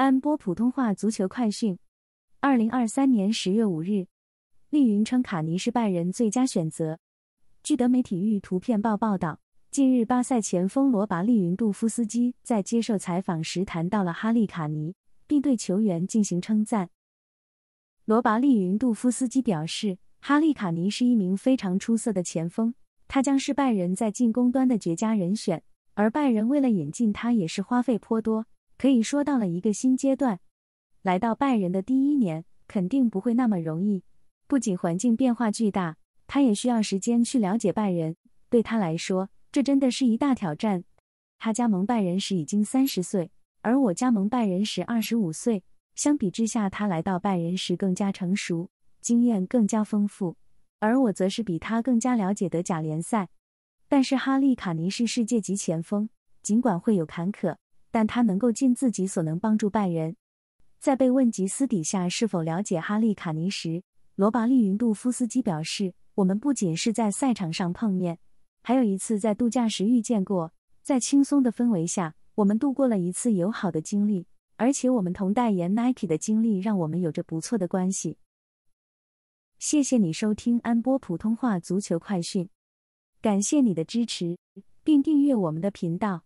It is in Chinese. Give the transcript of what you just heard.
安播普通话足球快讯：二零二三年十月五日，丽云称卡尼是拜仁最佳选择。据德媒《体育图片报》报道，近日巴塞前锋罗拔利云杜夫斯基在接受采访时谈到了哈利卡尼，并对球员进行称赞。罗拔利云杜夫斯基表示，哈利卡尼是一名非常出色的前锋，他将是拜仁在进攻端的绝佳人选。而拜仁为了引进他也是花费颇多。可以说到了一个新阶段，来到拜仁的第一年肯定不会那么容易。不仅环境变化巨大，他也需要时间去了解拜仁。对他来说，这真的是一大挑战。他加盟拜仁时已经三十岁，而我加盟拜仁时二十五岁。相比之下，他来到拜仁时更加成熟，经验更加丰富，而我则是比他更加了解德甲联赛。但是哈利卡尼是世界级前锋，尽管会有坎坷。但他能够尽自己所能帮助拜仁。在被问及私底下是否了解哈利卡尼时，罗拔利云杜夫斯基表示：“我们不仅是在赛场上碰面，还有一次在度假时遇见过。在轻松的氛围下，我们度过了一次友好的经历。而且，我们同代言 Nike 的经历让我们有着不错的关系。”谢谢你收听安波普通话足球快讯，感谢你的支持，并订阅我们的频道。